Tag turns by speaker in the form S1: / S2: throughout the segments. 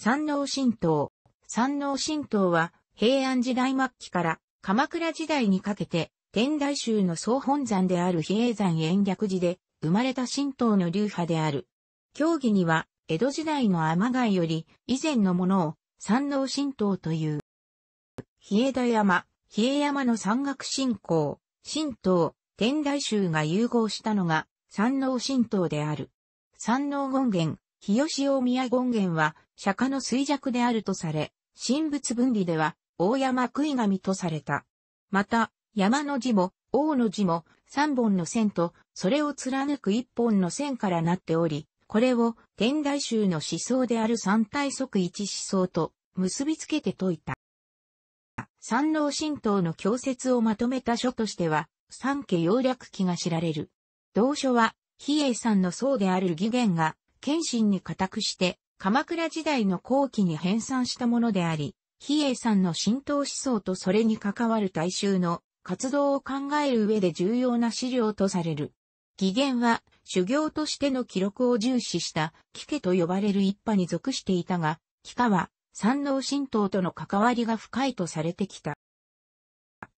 S1: 山王神道。山王神道は平安時代末期から鎌倉時代にかけて天台宗の総本山である比叡山延暦寺で生まれた神道の流派である。教義には江戸時代の天外より以前のものを山王神道という。比叡田山、比叡山の山岳信仰、神道、天台宗が融合したのが山王神道である。山王権現、日吉大宮権現は釈迦の衰弱であるとされ、神仏分離では、大山杭神とされた。また、山の字も、王の字も、三本の線と、それを貫く一本の線からなっており、これを天台宗の思想である三体即一思想と結びつけて説いた。三能神道の教説をまとめた書としては、三家要略記が知られる。同書は、比叡んの僧である義元が、謙信に固くして、鎌倉時代の後期に編纂したものであり、比叡山の神道思想とそれに関わる大衆の活動を考える上で重要な資料とされる。起元は修行としての記録を重視した貴家と呼ばれる一派に属していたが、貴家は山王神道との関わりが深いとされてきた。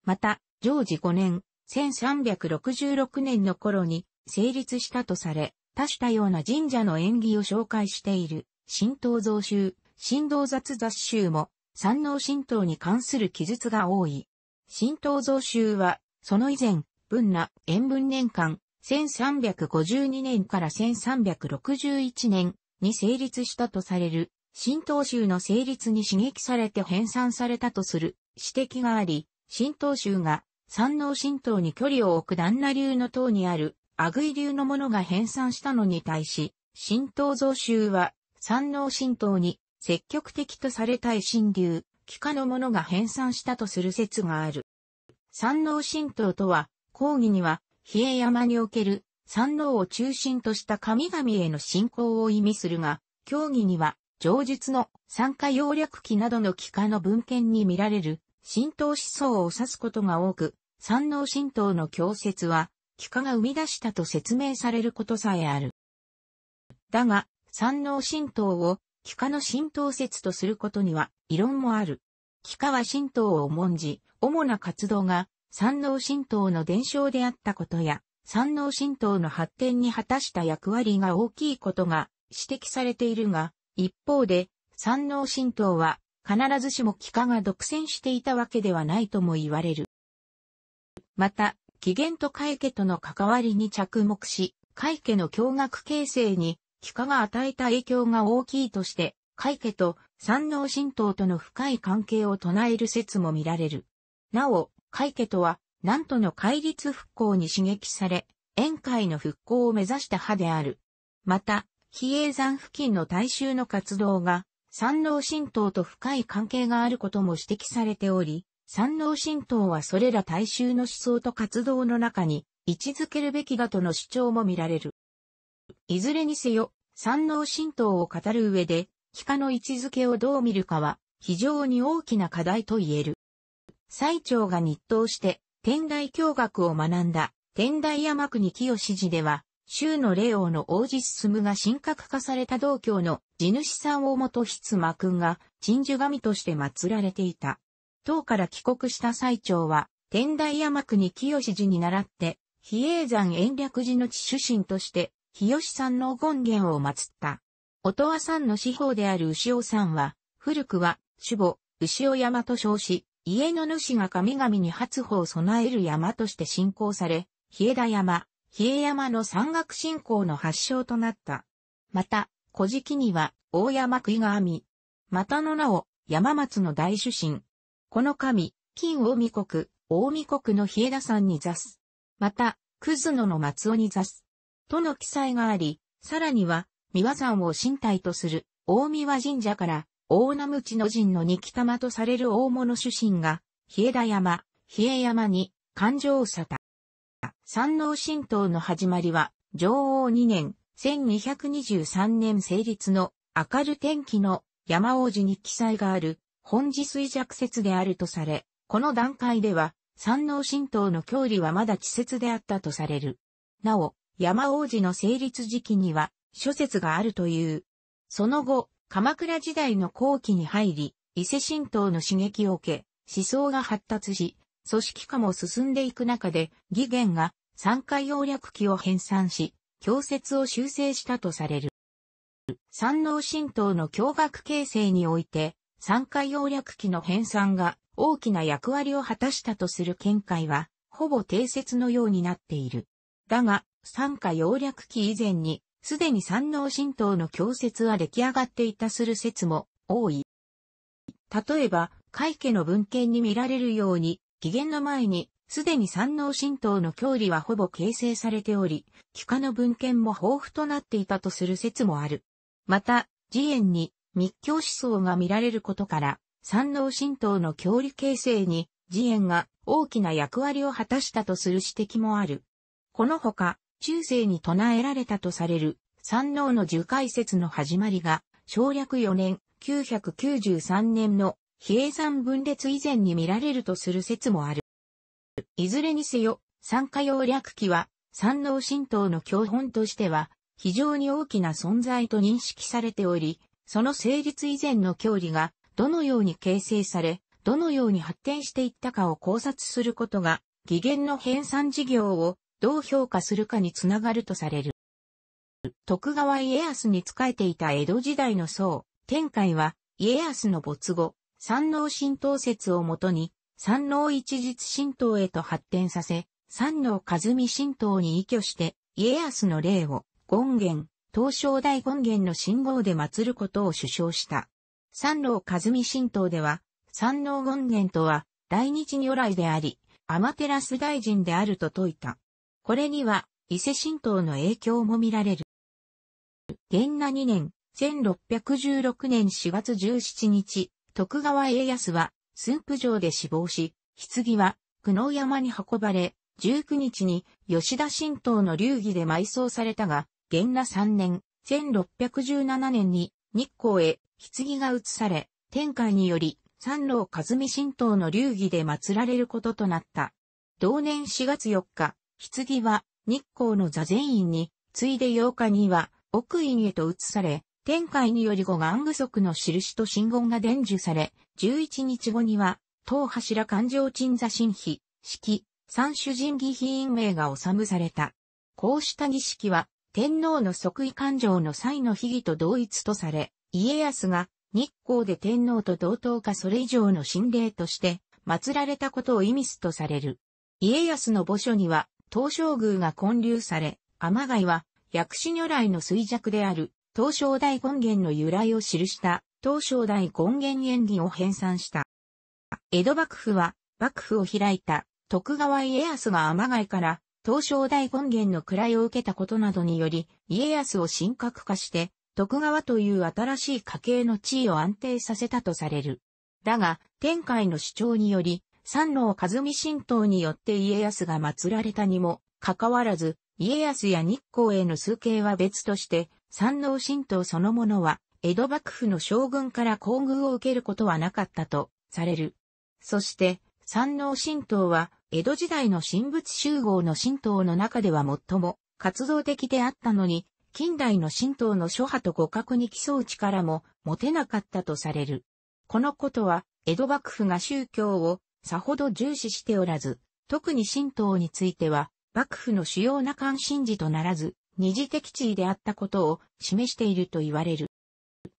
S1: また、常時5年、1366年の頃に成立したとされ、多種多様な神社の縁起を紹介している。神道増集、神道雑雑集も、三王神道に関する記述が多い。神道増集は、その以前、文那、延文年間、1352年から1361年に成立したとされる、神道集の成立に刺激されて編纂されたとする指摘があり、神道集が三王神道に距離を置く旦那流の塔にある、阿久井流のものが編纂したのに対し、神道増集は山王神道に積極的とされたい神流、帰化の者が編纂したとする説がある。山王神道とは、講義には、比叡山における山王を中心とした神々への信仰を意味するが、教義には、上述の参加要略記などの帰化の文献に見られる神道思想を指すことが多く、山王神道の教説は、帰化が生み出したと説明されることさえある。だが、山王神道を帰化の神道説とすることには異論もある。帰化は神道を重んじ、主な活動が山王神道の伝承であったことや、山王神道の発展に果たした役割が大きいことが指摘されているが、一方で、山王神道は必ずしも帰化が独占していたわけではないとも言われる。また、起源と海家との関わりに着目し、海家の驚学形成に気化が与えた影響が大きいとして、海家と山王神道との深い関係を唱える説も見られる。なお、海家とは、南都の戒律復興に刺激され、宴会の復興を目指した派である。また、比叡山付近の大衆の活動が、山王神道と深い関係があることも指摘されており、山王神道はそれら大衆の思想と活動の中に位置づけるべきだとの主張も見られる。いずれにせよ、山王神道を語る上で、鹿の位置づけをどう見るかは、非常に大きな課題と言える。最長が日東して、天台教学を学んだ、天台山国清寺では、州の霊王の王子進が神格化された道教の地主さんを元筆くんが鎮守神として祀られていた。唐から帰国した最長は、天台山国清寺に倣って、比叡山延暦寺の地主神として日吉さんの権現を祀った。音羽山の司法である牛尾山は、古くは、主母、牛尾山と称し、家の主が神々に発穂を備える山として信仰され、日枝山、日枝山の山岳信仰の発祥となった。また、古事記には、大山杭がみ、またの名を、山松の大主神。この神、金大御国、大御国の日枝山に座す。また、クズノの松尾に座す。との記載があり、さらには、三輪山を身体とする、大三輪神社から、大名無知の神の二木玉とされる大物主神が、日枝山、日枝山に、環状沙汰。山王神道の始まりは、上王2年、1223年成立の、明る天気の山王子に記載がある、本寺衰弱説であるとされ、この段階では、山王神道の距離はまだ稚説であったとされる。なお、山王子の成立時期には諸説があるという。その後、鎌倉時代の後期に入り、伊勢神道の刺激を受け、思想が発達し、組織化も進んでいく中で、義元が三回要略記を編纂し、教説を修正したとされる。山王神道の教学形成において、三回要略記の編纂が大きな役割を果たしたとする見解は、ほぼ定説のようになっている。だが、参加要略期以前に、すでに山王神道の教説は出来上がっていたする説も多い。例えば、海家の文献に見られるように、紀元の前に、すでに山王神道の教理はほぼ形成されており、帰化の文献も豊富となっていたとする説もある。また、寺園に密教思想が見られることから、山王神道の教理形成に、寺園が大きな役割を果たしたとする指摘もある。このほか、中世に唱えられたとされる三能の樹解説の始まりが、省略4年、993年の比叡山分裂以前に見られるとする説もある。いずれにせよ、参加用略記は、三能神道の教本としては、非常に大きな存在と認識されており、その成立以前の教理が、どのように形成され、どのように発展していったかを考察することが、義言の編纂事業をどう評価するかにつながるとされる。徳川家康に仕えていた江戸時代の僧、天海は、家康の没後、山王神道説をもとに、山王一日神道へと発展させ、山能和美神道に依拠して、家康の霊を、権現、東照大権現の信号で祀ることを主張した。山能和美神道では、山能権現とは、来日如来であり、アマテラス大臣であると説いた。これには伊勢神道の影響も見られる。元那2年、1616年4月17日、徳川家康は駿府城で死亡し、棺は久能山に運ばれ、19日に吉田神道の流儀で埋葬されたが、元那3年、1617年に日光へ棺が移され、天海により三郎和美神道の流儀で祀られることとなった。同年4月4日、棺は日光の座禅院に、次いで8日には奥院へと移され、天界により五眼具足の印と信言が伝授され、11日後には、当柱環状鎮座神秘、式、三種神儀碑院名が治むされた。こうした儀式は、天皇の即位勘定の際の秘儀と同一とされ、家康が日光で天皇と同等かそれ以上の神霊として祀られたことを意味すとされる。家康の墓所には東照宮が建立され、天貝は薬師如来の衰弱である東照大権現の由来を記した東照大権現演技を編纂した。江戸幕府は幕府を開いた徳川家康が天貝から東照大権現の位を受けたことなどにより家康を神格化して徳川という新しい家系の地位を安定させたとされる。だが、天界の主張により、三郎和美神道によって家康が祀られたにも、かかわらず、家康や日光への崇敬は別として、三郎神道そのものは、江戸幕府の将軍から厚遇を受けることはなかったと、される。そして、三郎神道は、江戸時代の神仏集合の神道の中では最も活動的であったのに、近代の神道の諸派と互角に競う力も持てなかったとされる。このことは、江戸幕府が宗教をさほど重視しておらず、特に神道については、幕府の主要な関心事とならず、二次的地位であったことを示していると言われる。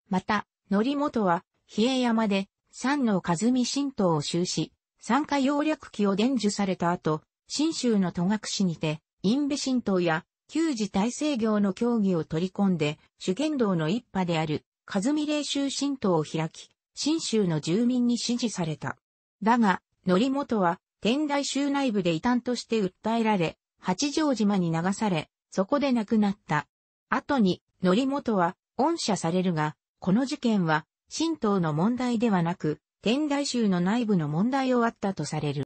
S1: また、則本は、比叡山で、三の和美神道を修し、三家要略記を伝授された後、新州の戸隠市にて、陰部神道や、旧時大聖業の協議を取り込んで、主言道の一派である、和美霊州神道を開き、新州の住民に支持された。だが、則本は、天台宗内部で異端として訴えられ、八丈島に流され、そこで亡くなった。後に、則本は、恩赦されるが、この事件は、神道の問題ではなく、天台宗の内部の問題をあったとされる。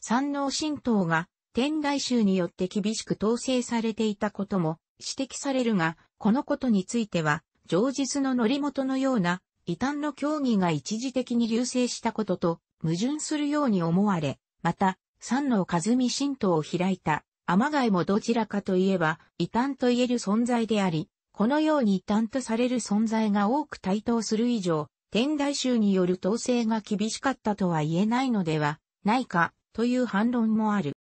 S1: 山王神道が、天台宗によって厳しく統制されていたことも指摘されるが、このことについては、上実の則本のような、異端の教義が一時的に流星したことと、矛盾するように思われ、また、三の和美神道を開いた、天外もどちらかといえば、異端と言える存在であり、このように異端とされる存在が多く対等する以上、天台宗による統制が厳しかったとは言えないのでは、ないか、という反論もある。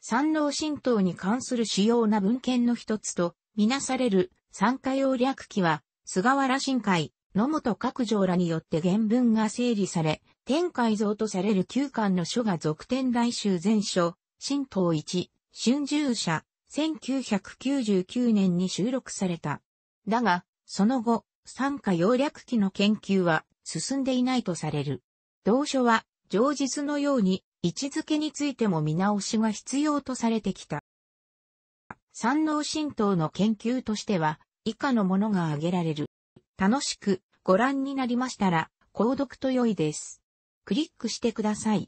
S1: 三能神道に関する主要な文献の一つと、みなされる、三加用略記は、菅原新海、野本各城らによって原文が整理され、天海蔵とされる旧館の書が続天大衆全書、新東一、春秋社、1999年に収録された。だが、その後、参加要略記の研究は進んでいないとされる。同書は、上実のように、位置づけについても見直しが必要とされてきた。山王神道の研究としては、以下のものが挙げられる。楽しくご覧になりましたら、購読と良いです。クリックしてください。